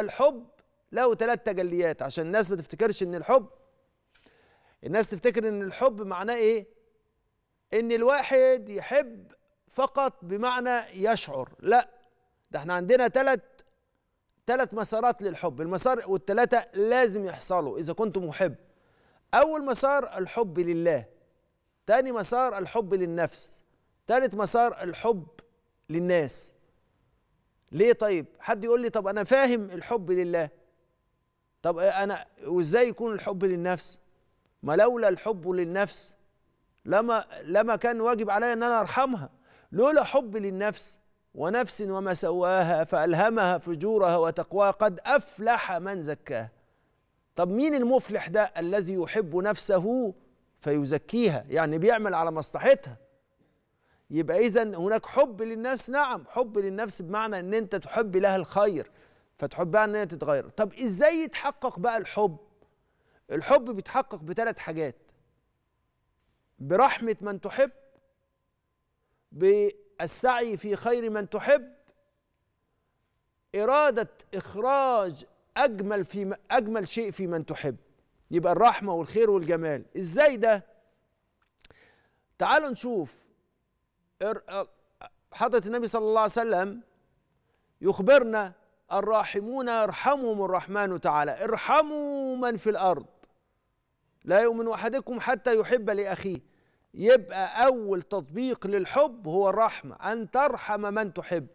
الحب له ثلاث تجليات عشان الناس ما تفتكرش ان الحب الناس تفتكر ان الحب معناه ايه ان الواحد يحب فقط بمعنى يشعر لا ده احنا عندنا ثلاث ثلاث مسارات للحب المسار والثلاثه لازم يحصلوا اذا كنت محب اول مسار الحب لله تاني مسار الحب للنفس تالت مسار الحب للناس ليه طيب حد يقول لي طب انا فاهم الحب لله طب انا وازاي يكون الحب للنفس ما لولا الحب للنفس لما لما كان واجب عليا ان انا ارحمها لولا حب للنفس ونفس وما سواها فالهمها فجورها وتقواها قد افلح من زكاها طب مين المفلح ده الذي يحب نفسه فيزكيها يعني بيعمل على مصلحتها يبقى اذا هناك حب للنفس نعم حب للنفس بمعنى ان انت تحب لها الخير فتحبها ان هي تتغير طب ازاي يتحقق بقى الحب الحب بيتحقق بثلاث حاجات برحمه من تحب بالسعي في خير من تحب اراده اخراج اجمل في اجمل شيء في من تحب يبقى الرحمه والخير والجمال ازاي ده تعالوا نشوف حضرة النبي صلى الله عليه وسلم يخبرنا الراحمون يرحمهم الرحمن تعالى ارحموا من في الأرض لا يؤمن أحدكم حتى يحب لأخيه يبقى أول تطبيق للحب هو الرحمة أن ترحم من تحب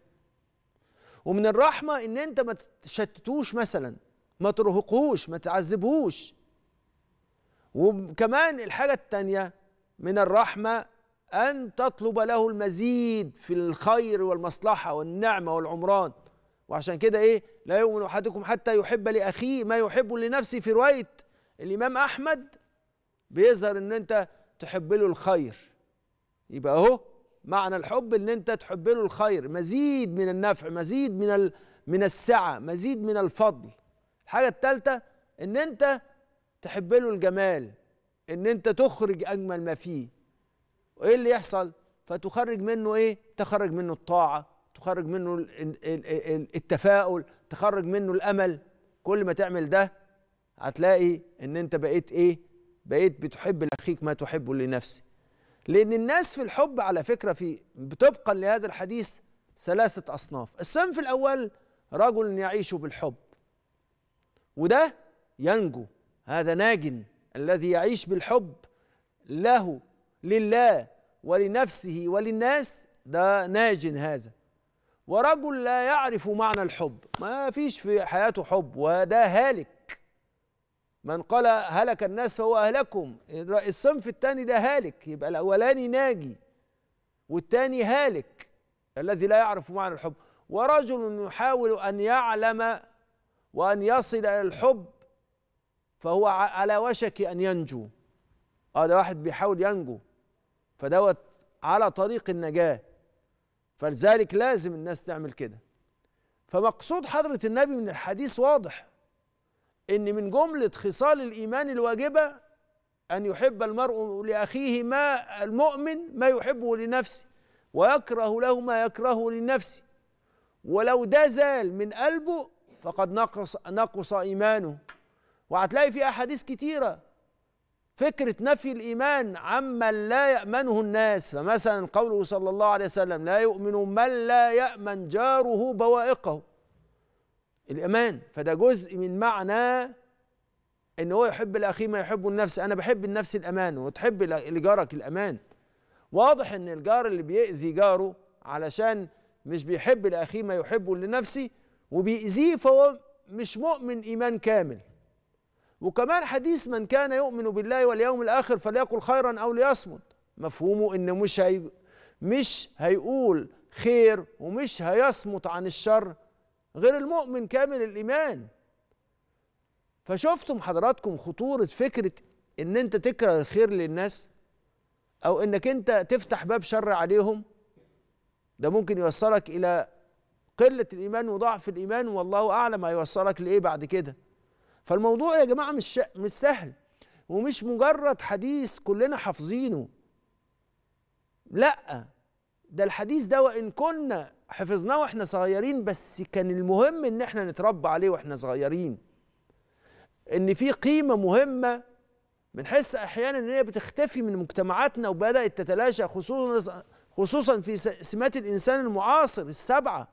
ومن الرحمة إن أنت ما تشتتوش مثلا ما ترهقوش ما تعذبوش وكمان الحاجة التانية من الرحمة أن تطلب له المزيد في الخير والمصلحة والنعمة والعمران وعشان كده إيه لا يؤمن أحدكم حتى يحب لأخيه ما يحب لنفسه في رواية الإمام أحمد بيظهر إن أنت تحب له الخير يبقى أهو معنى الحب إن أنت تحب له الخير مزيد من النفع مزيد من من السعة مزيد من الفضل الحاجة الثالثة إن أنت تحب له الجمال إن أنت تخرج أجمل ما فيه وايه اللي يحصل فتخرج منه ايه تخرج منه الطاعه تخرج منه التفاؤل تخرج منه الامل كل ما تعمل ده هتلاقي ان انت بقيت ايه بقيت بتحب لاخيك ما تحبه لنفسك لان الناس في الحب على فكره في طبقا لهذا الحديث ثلاثه اصناف الصنف الاول رجل يعيش بالحب وده ينجو هذا ناج الذي يعيش بالحب له لله ولنفسه وللناس ده ناج هذا ورجل لا يعرف معنى الحب ما فيش في حياته حب وده هالك من قال هلك الناس فهو أهلكم الصنف الثاني ده هالك يبقى الأولاني ناجي والثاني هالك الذي لا يعرف معنى الحب ورجل يحاول أن يعلم وأن يصل إلى الحب فهو على وشك أن ينجو هذا واحد بيحاول ينجو فدوت على طريق النجاة فلذلك لازم الناس تعمل كده فمقصود حضرة النبي من الحديث واضح ان من جملة خصال الإيمان الواجبة أن يحب المرء لأخيه ما المؤمن ما يحبه لنفسه ويكره له ما يكرهه لنفسه ولو ده زال من قلبه فقد نقص نقص إيمانه وهتلاقي في أحاديث كتيرة فكرة نفي الإيمان عمن لا يأمنه الناس فمثلا قوله صلى الله عليه وسلم لا يؤمن من لا يأمن جاره بوائقه الإيمان فده جزء من معنى ان هو يحب الاخي ما يحبه النفس انا بحب النفس الامان وتحب لجارك الامان واضح ان الجار اللي بيأذي جاره علشان مش بيحب لاخيه ما يحبه لنفسه وبيأذيه فهو مش مؤمن ايمان كامل وكمان حديث من كان يؤمن بالله واليوم الآخر فليقل خيرا أو ليصمت مفهومه إن مش هي مش هيقول خير ومش هيصمت عن الشر غير المؤمن كامل الإيمان فشفتم حضراتكم خطورة فكرة إن أنت تكره الخير للناس أو إنك أنت تفتح باب شر عليهم ده ممكن يوصلك إلى قلة الإيمان وضعف الإيمان والله أعلم هيوصلك لإيه بعد كده فالموضوع يا جماعه مش مش سهل ومش مجرد حديث كلنا حافظينه لا ده الحديث ده وان كنا حفظناه واحنا صغيرين بس كان المهم ان احنا نتربى عليه واحنا صغيرين ان في قيمه مهمه بنحس احيانا ان هي بتختفي من مجتمعاتنا وبدات تتلاشى خصوصا خصوصا في سمات الانسان المعاصر السبعه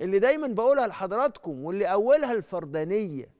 اللي دايما بقولها لحضراتكم واللي اولها الفردانيه